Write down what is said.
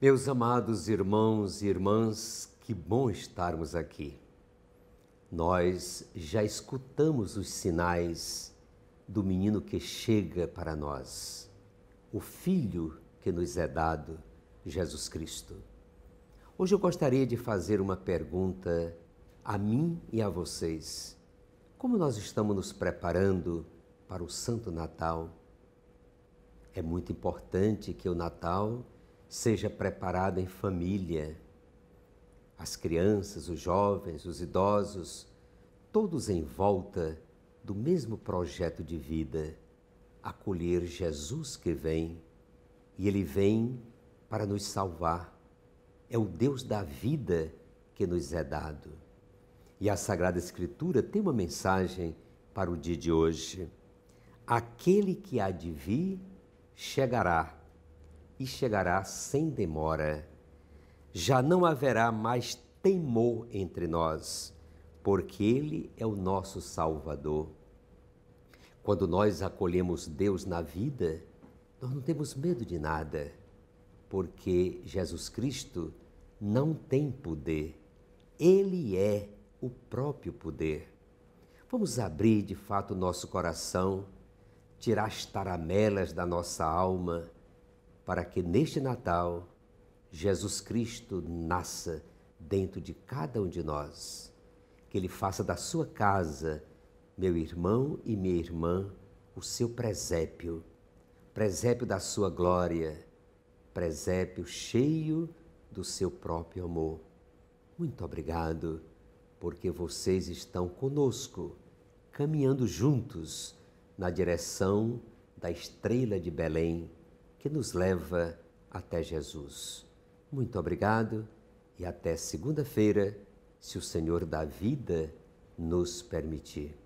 Meus amados irmãos e irmãs, que bom estarmos aqui. Nós já escutamos os sinais do menino que chega para nós, o filho que nos é dado, Jesus Cristo. Hoje eu gostaria de fazer uma pergunta a mim e a vocês. Como nós estamos nos preparando para o Santo Natal. É muito importante que o Natal seja preparado em família. As crianças, os jovens, os idosos, todos em volta do mesmo projeto de vida, acolher Jesus que vem. E ele vem para nos salvar. É o Deus da vida que nos é dado. E a Sagrada Escritura tem uma mensagem para o dia de hoje. Aquele que há de vir chegará, e chegará sem demora. Já não haverá mais temor entre nós, porque Ele é o nosso Salvador. Quando nós acolhemos Deus na vida, nós não temos medo de nada, porque Jesus Cristo não tem poder, Ele é o próprio poder. Vamos abrir de fato o nosso coração tirar as taramelas da nossa alma, para que neste Natal Jesus Cristo nasça dentro de cada um de nós. Que Ele faça da sua casa, meu irmão e minha irmã, o seu presépio, presépio da sua glória, presépio cheio do seu próprio amor. Muito obrigado, porque vocês estão conosco, caminhando juntos na direção da estrela de Belém que nos leva até Jesus. Muito obrigado e até segunda-feira, se o Senhor da vida nos permitir.